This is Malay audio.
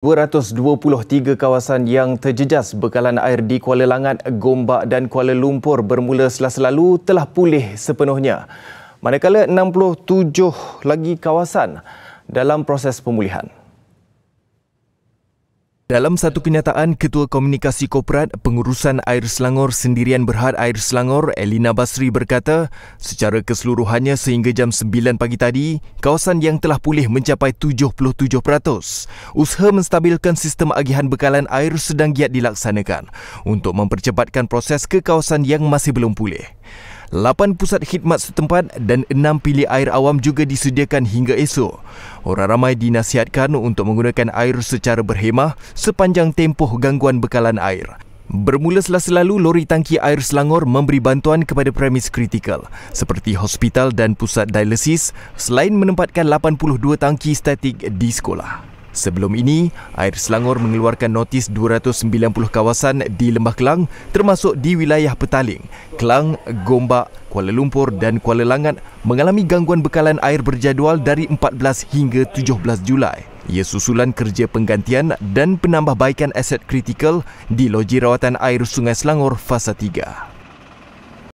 223 kawasan yang terjejas bekalan air di Kuala Langat, Gombak dan Kuala Lumpur bermula selasa lalu telah pulih sepenuhnya. Manakala 67 lagi kawasan dalam proses pemulihan. Dalam satu kenyataan, Ketua Komunikasi Korporat Pengurusan Air Selangor Sendirian Berhad Air Selangor, Elina Basri berkata, secara keseluruhannya sehingga jam 9 pagi tadi, kawasan yang telah pulih mencapai 77%. Usaha menstabilkan sistem agihan bekalan air sedang giat dilaksanakan untuk mempercepatkan proses ke kawasan yang masih belum pulih. 8 pusat khidmat setempat dan 6 pilih air awam juga disediakan hingga esok. Orang ramai dinasihatkan untuk menggunakan air secara berhemah sepanjang tempoh gangguan bekalan air. Bermula selasa lalu, lori tangki air Selangor memberi bantuan kepada premis kritikal seperti hospital dan pusat dialisis selain menempatkan 82 tangki statik di sekolah. Sebelum ini, Air Selangor mengeluarkan notis 290 kawasan di Lembah Kelang termasuk di wilayah Petaling, Kelang, Gombak, Kuala Lumpur dan Kuala Langat mengalami gangguan bekalan air berjadual dari 14 hingga 17 Julai. Ia susulan kerja penggantian dan penambahbaikan aset kritikal di loji rawatan air Sungai Selangor fasa 3.